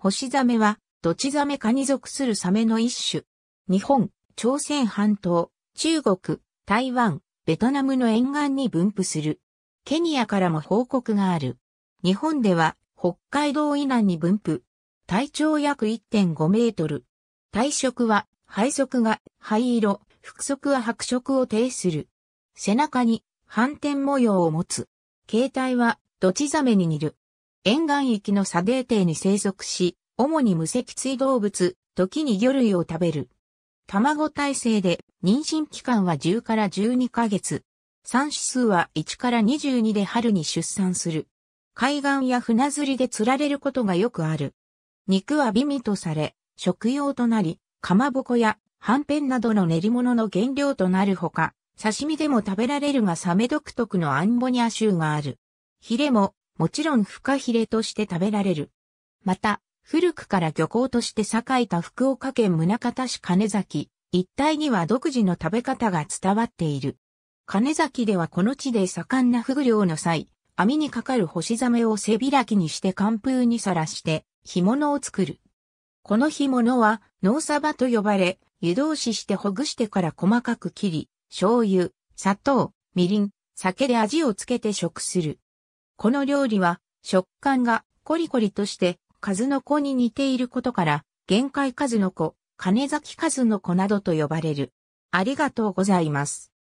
星ザメは、ドチザメ科に属するサメの一種。日本、朝鮮半島、中国、台湾、ベトナムの沿岸に分布する。ケニアからも報告がある。日本では、北海道以南に分布。体長約1.5メートル。体色は、背色が灰色、腹側は白色を呈する。背中に斑点模様を持つ。形態は、ドチザメに似る。沿岸域の砂泥底に生息し、主に無脊椎動物、時に魚類を食べる。卵体制で妊娠期間は10から12ヶ月。産子数は1から22で春に出産する。海岸や船釣りで釣られることがよくある。肉は美味とされ、食用となり、かまぼこやはんぺんなどの練り物の原料となるほか、刺身でも食べられるがサメ独特のアンボニア臭がある。ヒレももちろんフカヒレとして食べられる。また、古くから漁港として栄えた福岡県宗像市金崎、一帯には独自の食べ方が伝わっている。金崎ではこの地で盛んなフグ漁の際、網にかかる星ザメを背開きにして寒風にさらして干物を作る。この干物は農サバと呼ばれ、湯通ししてほぐしてから細かく切り、醤油、砂糖、みりん、酒で味をつけて食する。この料理は食感がコリコリとして数の子に似ていることから、限界数の子、金崎数の子などと呼ばれる。ありがとうございます。